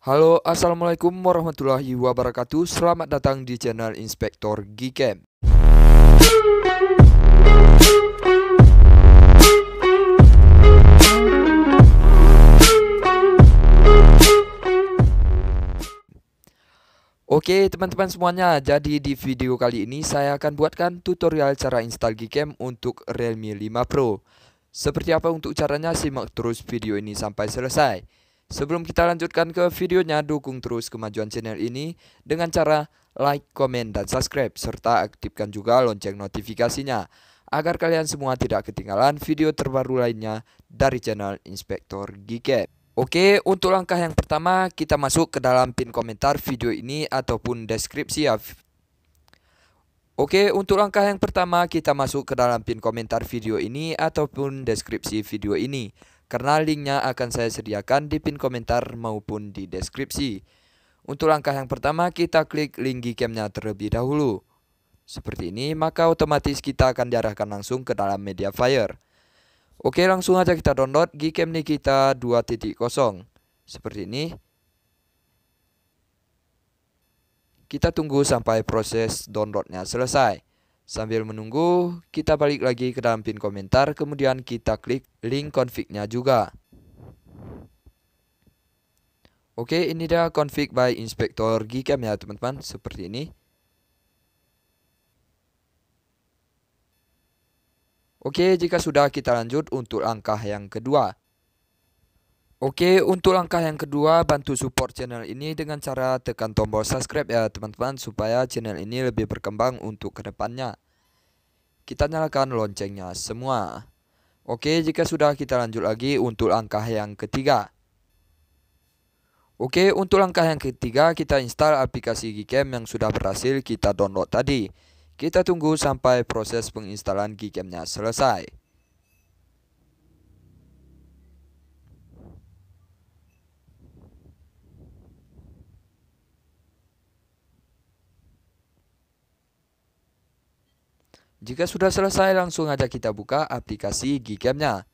Halo, Assalamualaikum warahmatullahi wabarakatuh. Selamat datang di channel Inspektor Gcam. Oke teman-teman semuanya, jadi di video kali ini saya akan buatkan tutorial cara install Gcam untuk Realme 5 Pro. Seperti apa untuk caranya, simak terus video ini sampai selesai. Sebelum kita lanjutkan ke videonya, dukung terus kemajuan channel ini dengan cara like, komen, dan subscribe, serta aktifkan juga lonceng notifikasinya, agar kalian semua tidak ketinggalan video terbaru lainnya dari channel Inspektor Giket. Oke, untuk langkah yang pertama, kita masuk ke dalam pin komentar video ini ataupun deskripsi ya. Oke, untuk langkah yang pertama, kita masuk ke dalam pin komentar video ini ataupun deskripsi video ini karena linknya akan saya sediakan di pin komentar maupun di deskripsi. Untuk langkah yang pertama, kita klik link Gcam-nya terlebih dahulu. Seperti ini, maka otomatis kita akan diarahkan langsung ke dalam media fire. Oke, langsung aja kita download Gcam Nikita 2.0. Seperti ini. Kita tunggu sampai proses downloadnya selesai. Sambil menunggu, kita balik lagi ke dalam pin komentar, kemudian kita klik link config-nya juga. Oke, ini dia config by Inspector Gcam ya teman-teman, seperti ini. Oke, jika sudah kita lanjut untuk langkah yang kedua. Oke, untuk langkah yang kedua, bantu support channel ini dengan cara tekan tombol subscribe ya teman-teman, supaya channel ini lebih berkembang untuk kedepannya. Kita nyalakan loncengnya semua. Oke, jika sudah kita lanjut lagi untuk langkah yang ketiga. Oke, untuk langkah yang ketiga, kita install aplikasi Gcam yang sudah berhasil kita download tadi. Kita tunggu sampai proses penginstalan Gcamnya selesai. Jika sudah selesai, langsung aja kita buka aplikasi Gcam-nya.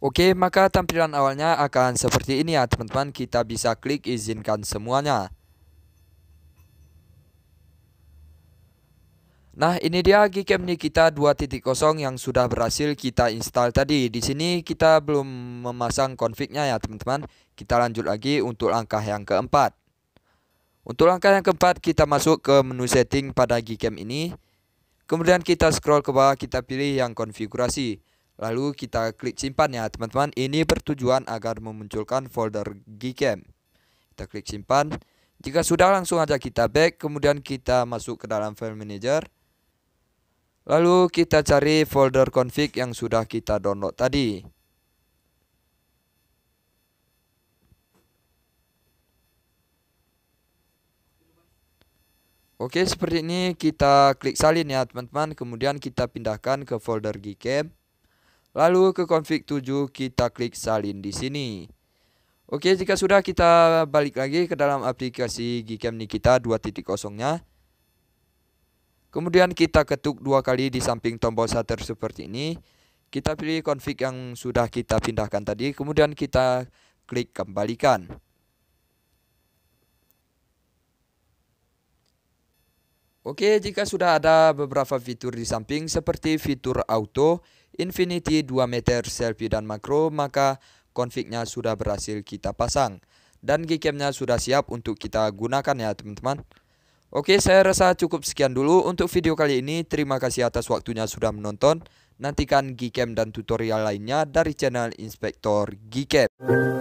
Oke, maka tampilan awalnya akan seperti ini ya teman-teman. Kita bisa klik izinkan semuanya. Nah, ini dia Gcam Nikita 2.0 yang sudah berhasil kita install tadi. Di sini kita belum memasang config-nya ya, teman-teman. Kita lanjut lagi untuk langkah yang keempat. Untuk langkah yang keempat, kita masuk ke menu setting pada Gcam ini. Kemudian kita scroll ke bawah, kita pilih yang konfigurasi. Lalu kita klik simpan ya, teman-teman. Ini bertujuan agar memunculkan folder Gcam. Kita klik simpan. Jika sudah langsung aja kita back, kemudian kita masuk ke dalam file manager. Lalu kita cari folder config yang sudah kita download tadi. Oke, seperti ini kita klik salin ya teman-teman. Kemudian kita pindahkan ke folder Gcam. Lalu ke config 7 kita klik salin di sini. Oke, jika sudah kita balik lagi ke dalam aplikasi Gcam ini Nikita 2.0-nya. Kemudian kita ketuk dua kali di samping tombol shutter seperti ini. Kita pilih config yang sudah kita pindahkan tadi, kemudian kita klik kembalikan. Oke, jika sudah ada beberapa fitur di samping seperti fitur auto, infinity 2 meter selfie dan makro, maka config-nya sudah berhasil kita pasang. Dan gcam-nya sudah siap untuk kita gunakan ya teman-teman. Oke, saya rasa cukup sekian dulu untuk video kali ini. Terima kasih atas waktunya sudah menonton. Nantikan Gcam dan tutorial lainnya dari channel Inspektor Gcam.